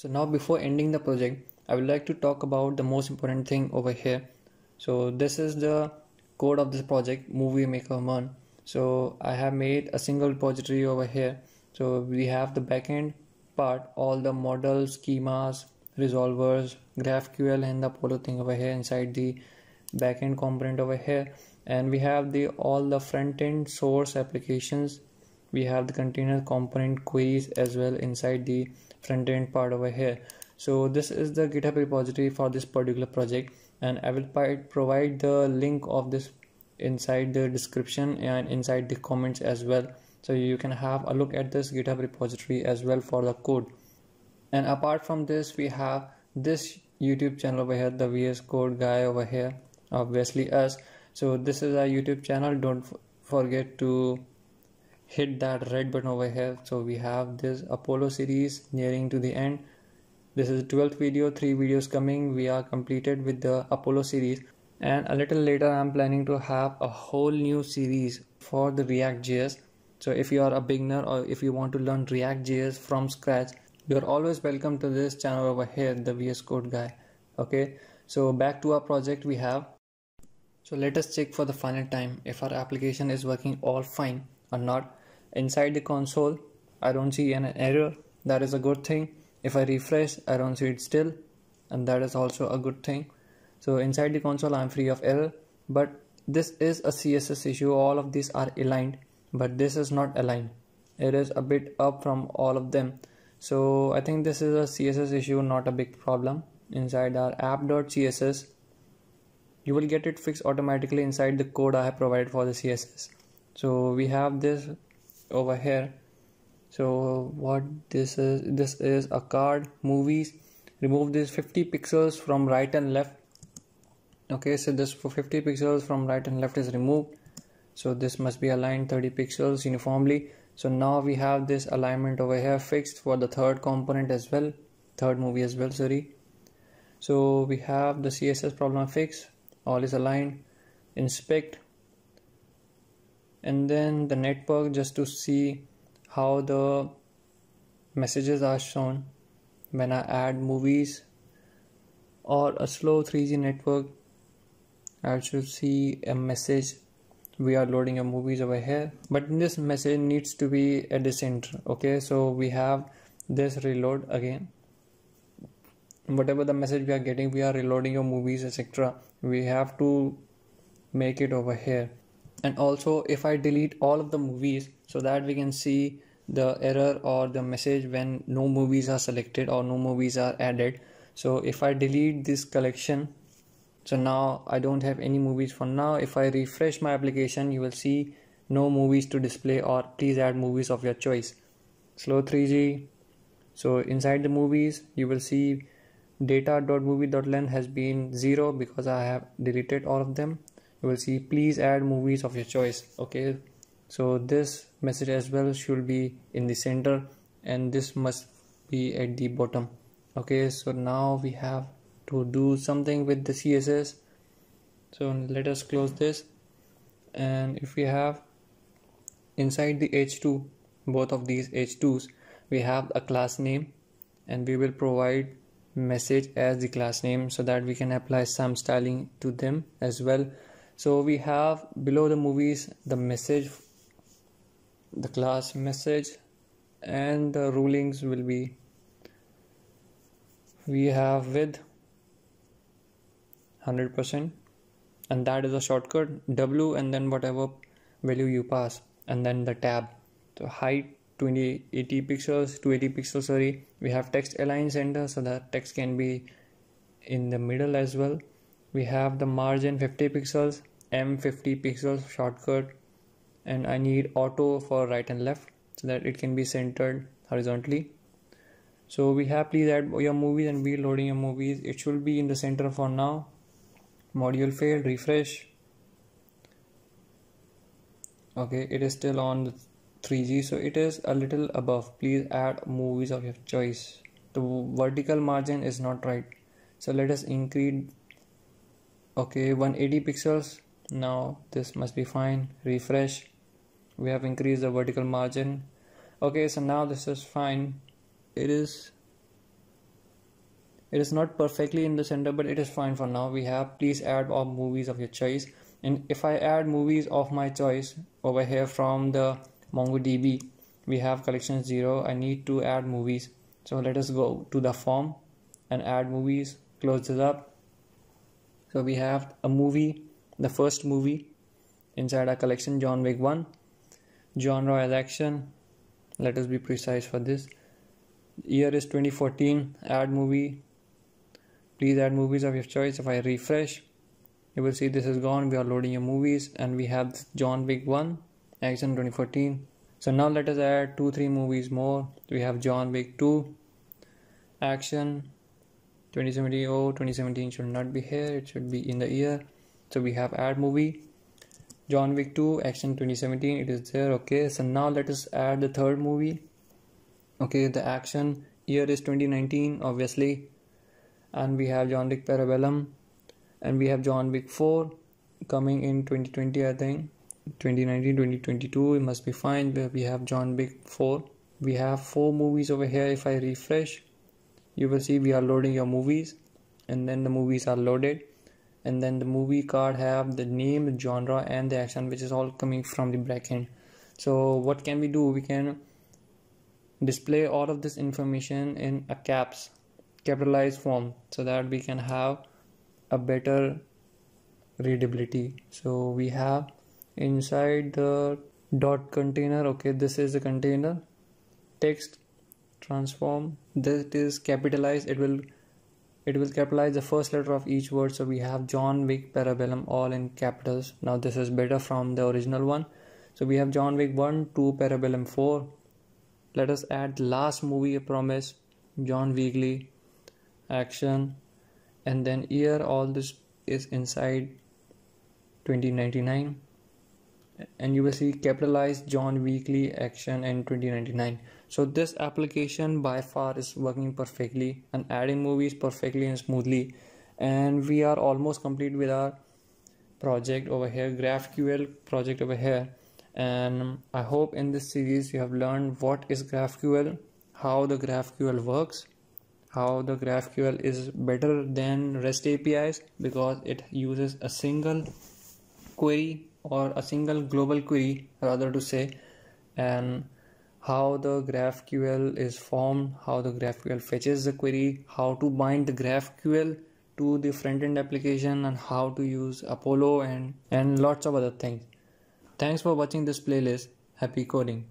So now before ending the project, I would like to talk about the most important thing over here. So this is the code of this project, Movie Maker Mon. So I have made a single repository over here. So we have the backend part, all the models, schemas, resolvers, GraphQL and the Apollo thing over here inside the backend component over here. And we have the all the front end source applications we have the container component queries as well inside the front end part over here so this is the github repository for this particular project and i will provide the link of this inside the description and inside the comments as well so you can have a look at this github repository as well for the code and apart from this we have this youtube channel over here the vs code guy over here obviously us so this is our youtube channel don't forget to hit that red button over here so we have this apollo series nearing to the end this is the 12th video three videos coming we are completed with the apollo series and a little later i'm planning to have a whole new series for the react js so if you are a beginner or if you want to learn react js from scratch you are always welcome to this channel over here the vs code guy okay so back to our project we have so let us check for the final time if our application is working all fine are not inside the console I don't see an error that is a good thing if I refresh I don't see it still and that is also a good thing so inside the console I'm free of error but this is a CSS issue all of these are aligned but this is not aligned it is a bit up from all of them so I think this is a CSS issue not a big problem inside our app.css you will get it fixed automatically inside the code I have provided for the CSS so we have this over here so what this is this is a card movies remove this 50 pixels from right and left okay so this for 50 pixels from right and left is removed so this must be aligned 30 pixels uniformly so now we have this alignment over here fixed for the third component as well third movie as well sorry so we have the css problem fixed all is aligned inspect and then the network just to see how the messages are shown when I add movies or a slow 3G network I should see a message we are loading your movies over here but this message needs to be at the center okay so we have this reload again whatever the message we are getting we are reloading your movies etc we have to make it over here and also if I delete all of the movies so that we can see the error or the message when no movies are selected or no movies are added so if I delete this collection so now I don't have any movies for now if I refresh my application you will see no movies to display or please add movies of your choice slow 3g so inside the movies you will see data.movie.len has been zero because I have deleted all of them you will see please add movies of your choice okay so this message as well should be in the center and this must be at the bottom okay so now we have to do something with the css so let us close this and if we have inside the h2 both of these h2s we have a class name and we will provide message as the class name so that we can apply some styling to them as well so we have below the movies the message the class message and the rulings will be we have with 100% and that is a shortcut w and then whatever value you pass and then the tab so height 2080 pixels 280 pixels sorry we have text align center so that text can be in the middle as well we have the margin 50 pixels m50 pixels shortcut and I need auto for right and left so that it can be centered horizontally so we have please add your movies and be loading your movies it should be in the center for now module failed refresh okay it is still on 3g so it is a little above please add movies of your choice the vertical margin is not right so let us increase okay 180 pixels now this must be fine refresh we have increased the vertical margin okay so now this is fine it is it is not perfectly in the center but it is fine for now we have please add all movies of your choice and if I add movies of my choice over here from the MongoDB we have collection 0 I need to add movies so let us go to the form and add movies close this up so we have a movie, the first movie inside our collection, John Wick 1. Genre as action. Let us be precise for this. Year is 2014. Add movie. Please add movies of your choice. If I refresh, you will see this is gone. We are loading your movies, and we have John Wick 1, action 2014. So now let us add two, three movies more. We have John Wick 2, action 2070 oh 2017 should not be here it should be in the year so we have add movie john wick 2 action 2017 it is there okay so now let us add the third movie okay the action year is 2019 obviously and we have john wick parabellum and we have john wick 4 coming in 2020 i think 2019 2022 it must be fine we have john wick 4 we have four movies over here if i refresh you will see we are loading your movies and then the movies are loaded and then the movie card have the name the genre and the action which is all coming from the backend so what can we do we can display all of this information in a caps capitalized form so that we can have a better readability so we have inside the dot container okay this is the container text transform that is capitalized it will it will capitalize the first letter of each word so we have john wick parabellum all in capitals now this is better from the original one so we have john wick 1 2 parabellum 4 let us add last movie a promise john weekly action and then year all this is inside 2099 and you will see capitalized John weekly action in 2099. So this application by far is working perfectly and adding movies perfectly and smoothly. And we are almost complete with our project over here, GraphQL project over here. And I hope in this series you have learned what is GraphQL, how the GraphQL works, how the GraphQL is better than REST APIs because it uses a single query or a single global query rather to say and how the GraphQL is formed, how the GraphQL fetches the query, how to bind the GraphQL to the front-end application and how to use Apollo and, and lots of other things. Thanks for watching this playlist. Happy coding.